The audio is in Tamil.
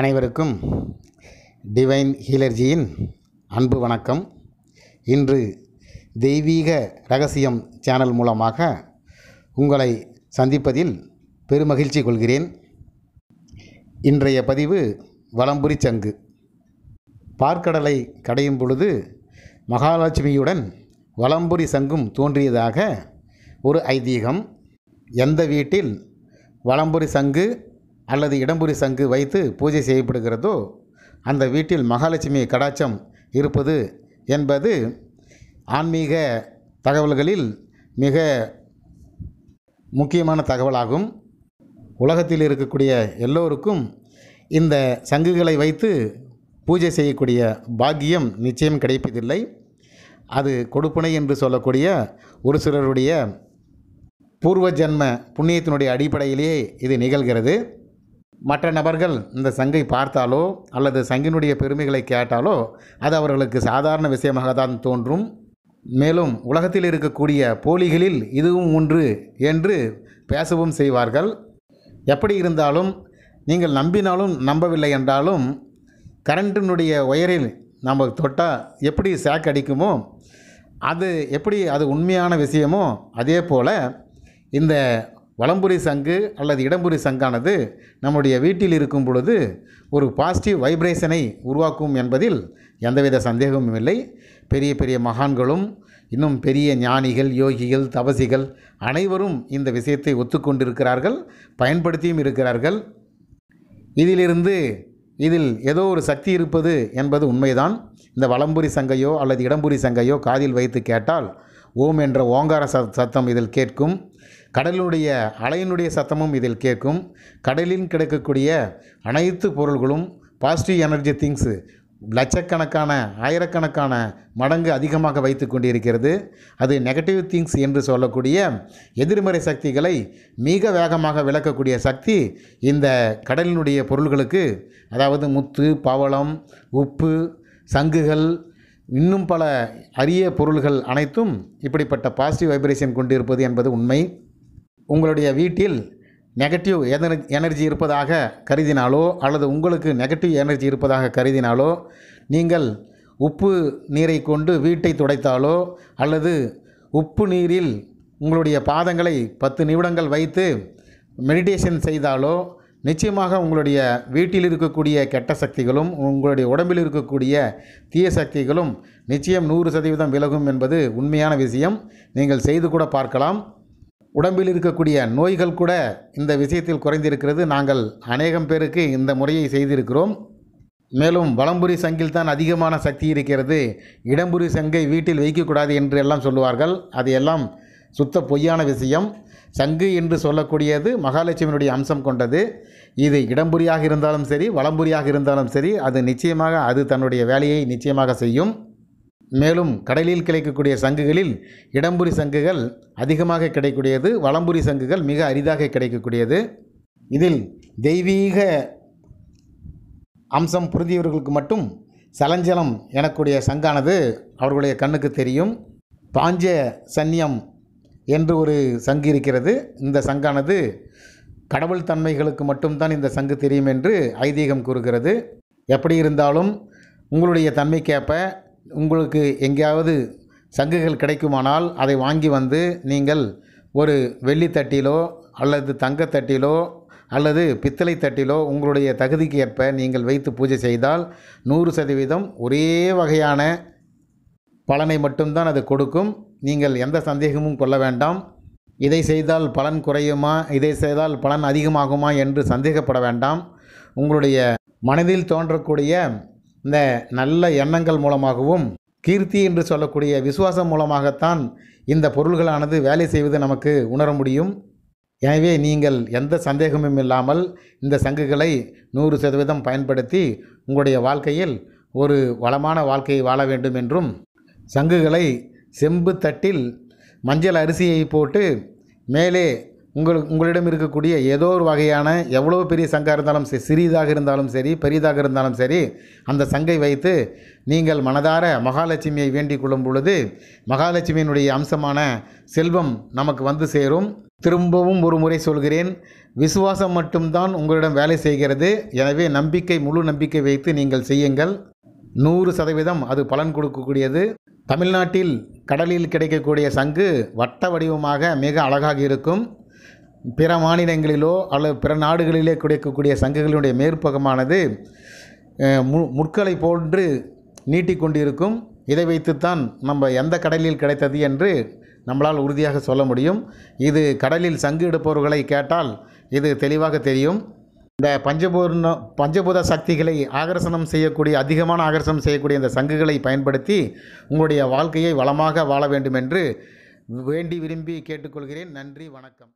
அனைவருக்கும் டிவைன் ஹீலர்ஜியின் அன்பு வணக்கம் இன்று தெய்வீக ரகசியம் சேனல் மூலமாக உங்களை சந்திப்பதில் பெருமகிழ்ச்சி கொள்கிறேன் இன்றைய பதிவு வலம்புரி சங்கு பார்க்கடலை கடையும் பொழுது மகாலட்சுமியுடன் வலம்புரி சங்கும் தோன்றியதாக ஒரு ஐதீகம் எந்த வீட்டில் வலம்புரி சங்கு அல்லது இடம்புரி சங்கு வைத்து பூஜை செய்யப்படுகிறதோ அந்த வீட்டில் மகாலட்சுமி கடாச்சம் இருப்பது என்பது ஆன்மீக தகவல்களில் மிக முக்கியமான தகவலாகும் உலகத்தில் இருக்கக்கூடிய எல்லோருக்கும் இந்த சங்குகளை வைத்து பூஜை செய்யக்கூடிய பாக்கியம் நிச்சயம் கிடைப்பதில்லை அது கொடுப்பனை என்று சொல்லக்கூடிய ஒரு சிலருடைய பூர்வ ஜென்ம புண்ணியத்தினுடைய அடிப்படையிலேயே இது நிகழ்கிறது மற்ற நபர்கள் இந்த சங்கை பார்த்தாலோ அல்லது சங்கினுடைய பெருமைகளை கேட்டாலோ அது அவர்களுக்கு சாதாரண விஷயமாக தான் தோன்றும் மேலும் உலகத்தில் இருக்கக்கூடிய போலிகளில் இதுவும் ஒன்று என்று பேசவும் செய்வார்கள் எப்படி இருந்தாலும் நீங்கள் நம்பினாலும் நம்பவில்லை என்றாலும் கரண்ட்டினுடைய ஒயரில் நம்ம தொட்டால் எப்படி சேக் அடிக்குமோ அது எப்படி அது உண்மையான விஷயமோ அதே போல் இந்த வளம்புரி சங்கு அல்லது இடம்புரி சங்கானது நம்முடைய வீட்டில் இருக்கும் பொழுது ஒரு பாசிட்டிவ் வைப்ரேஷனை உருவாக்கும் என்பதில் எந்தவித சந்தேகமும் இல்லை பெரிய பெரிய மகான்களும் இன்னும் பெரிய ஞானிகள் யோகிகள் தபசிகள் அனைவரும் இந்த விஷயத்தை ஒத்துக்கொண்டிருக்கிறார்கள் பயன்படுத்தியும் இருக்கிறார்கள் இதிலிருந்து இதில் ஏதோ ஒரு சக்தி இருப்பது என்பது உண்மைதான் இந்த வளம்புரி சங்கையோ அல்லது இடம்புரி சங்கையோ காதில் வைத்து கேட்டால் ஓம் என்ற ஓங்கார சத்தம் இதில் கேட்கும் கடலினுடைய அலையினுடைய சத்தமும் இதில் கேட்கும் கடலில் கிடைக்கக்கூடிய அனைத்து பொருள்களும் பாசிட்டிவ் எனர்ஜி திங்ஸு லட்சக்கணக்கான ஆயிரக்கணக்கான மடங்கு அதிகமாக வைத்து கொண்டிருக்கிறது அது நெகட்டிவ் திங்ஸ் என்று சொல்லக்கூடிய எதிர்மறை சக்திகளை மிக வேகமாக விளக்கக்கூடிய சக்தி இந்த கடலினுடைய பொருள்களுக்கு அதாவது முத்து பவளம் உப்பு சங்குகள் இன்னும் பல அரிய பொருள்கள் அனைத்தும் இப்படிப்பட்ட பாசிட்டிவ் வைப்ரேஷன் கொண்டு இருப்பது என்பது உண்மை உங்களுடைய வீட்டில் நெகட்டிவ் எனர்ஜி எனர்ஜி இருப்பதாக கருதினாலோ அல்லது உங்களுக்கு நெகட்டிவ் எனர்ஜி இருப்பதாக கருதினாலோ நீங்கள் உப்பு நீரை கொண்டு வீட்டை துடைத்தாலோ அல்லது உப்பு நீரில் உங்களுடைய பாதங்களை பத்து நிமிடங்கள் வைத்து மெடிடேஷன் செய்தாலோ நிச்சயமாக உங்களுடைய வீட்டில் இருக்கக்கூடிய கெட்ட சக்திகளும் உங்களுடைய உடம்பில் இருக்கக்கூடிய தீய சக்திகளும் நிச்சயம் நூறு சதவீதம் விலகும் என்பது உண்மையான விஷயம் நீங்கள் செய்து கூட பார்க்கலாம் உடம்பில் இருக்கக்கூடிய நோய்கள் கூட இந்த விஷயத்தில் குறைந்திருக்கிறது நாங்கள் அநேகம் பேருக்கு இந்த முறையை செய்திருக்கிறோம் மேலும் வலம்புரி சங்கில் தான் அதிகமான சக்தி இருக்கிறது இடம்புரி சங்கை வீட்டில் வைக்கக்கூடாது என்று எல்லாம் சொல்லுவார்கள் அது எல்லாம் சுத்த பொய்யான விஷயம் சங்கு என்று சொல்லக்கூடியது மகாலட்சுமியினுடைய அம்சம் கொண்டது இது இடம்புரியாக இருந்தாலும் சரி வளம்புரியாக இருந்தாலும் சரி அது நிச்சயமாக அது தன்னுடைய வேலையை நிச்சயமாக செய்யும் மேலும் கடலில் கிடைக்கக்கூடிய சங்குகளில் இடம்புரி சங்குகள் அதிகமாக கிடைக்கூடியது வளம்புரி சங்குகள் மிக அரிதாக கிடைக்கக்கூடியது இதில் தெய்வீக அம்சம் புரிந்தியவர்களுக்கு மட்டும் சலஞ்சலம் எனக்கூடிய சங்கானது அவர்களுடைய கண்ணுக்கு தெரியும் பாஞ்ச சன்னியம் என்று ஒரு சங்கு இருக்கிறது இந்த சங்கானது கடவுள் தன்மைகளுக்கு மட்டும்தான் இந்த சங்கு தெரியும் என்று ஐதீகம் கூறுகிறது எப்படி இருந்தாலும் உங்களுடைய தன்மைக்கேற்ப உங்களுக்கு எங்கேயாவது சங்குகள் கிடைக்குமானால் அதை வாங்கி வந்து நீங்கள் ஒரு வெள்ளித்தட்டிலோ அல்லது தங்கத்தட்டிலோ அல்லது பித்தளை தட்டிலோ உங்களுடைய தகுதிக்கு ஏற்ப நீங்கள் வைத்து பூஜை செய்தால் நூறு சதவீதம் ஒரே வகையான பலனை மட்டும்தான் அது கொடுக்கும் நீங்கள் எந்த சந்தேகமும் கொள்ள வேண்டாம் இதை செய்தால் பலன் குறையுமா இதை செய்தால் பலன் அதிகமாகுமா என்று சந்தேகப்பட வேண்டாம் உங்களுடைய மனதில் தோன்றக்கூடிய இந்த நல்ல எண்ணங்கள் மூலமாகவும் கீர்த்தி என்று சொல்லக்கூடிய விசுவாசம் மூலமாகத்தான் இந்த பொருள்களானது வேலை செய்வது நமக்கு உணர முடியும் எனவே நீங்கள் எந்த சந்தேகமும் இல்லாமல் இந்த சங்குகளை நூறு சதவீதம் பயன்படுத்தி உங்களுடைய வாழ்க்கையில் ஒரு வளமான வாழ்க்கையை வாழ வேண்டும் என்றும் சங்குகளை செம்பு தட்டில் மஞ்சள் அரிசியை போட்டு மேலே உங்களுக்கு உங்களிடம் இருக்கக்கூடிய ஏதோ ஒரு வகையான எவ்வளோ பெரிய சங்காக இருந்தாலும் சரி சிறியதாக இருந்தாலும் சரி பெரியதாக இருந்தாலும் சரி அந்த சங்கை வைத்து நீங்கள் மனதார மகாலட்சுமியை வேண்டிக் கொள்ளும் பொழுது மகாலட்சுமியினுடைய அம்சமான செல்வம் நமக்கு வந்து சேரும் திரும்பவும் ஒரு முறை சொல்கிறேன் விசுவாசம் மட்டும்தான் உங்களிடம் வேலை செய்கிறது எனவே நம்பிக்கை முழு நம்பிக்கை வைத்து நீங்கள் செய்யுங்கள் நூறு சதவீதம் அது பலன் கொடுக்கக்கூடியது தமிழ்நாட்டில் கடலில் கிடைக்கக்கூடிய சங்கு வட்ட வடிவமாக மிக அழகாக இருக்கும் பிற மாநிலங்களிலோ அல்லது பிற நாடுகளிலே கிடைக்கக்கூடிய சங்குகளினுடைய மேற்பகமானது மு முட்களை போன்று நீட்டிக்கொண்டிருக்கும் இதை வைத்துத்தான் நம்ம எந்த கடலில் கிடைத்தது என்று நம்மளால் உறுதியாக சொல்ல முடியும் இது கடலில் சங்கு எடுப்பவர்களை கேட்டால் இது தெளிவாக தெரியும் இந்த பஞ்சபூர்ண பஞ்சபூத சக்திகளை ஆகர்ஷணம் செய்யக்கூடிய அதிகமான ஆகர்ஷணம் செய்யக்கூடிய இந்த சங்குகளை பயன்படுத்தி உங்களுடைய வாழ்க்கையை வளமாக வாழ வேண்டும் என்று வேண்டி விரும்பி கேட்டுக்கொள்கிறேன் நன்றி வணக்கம்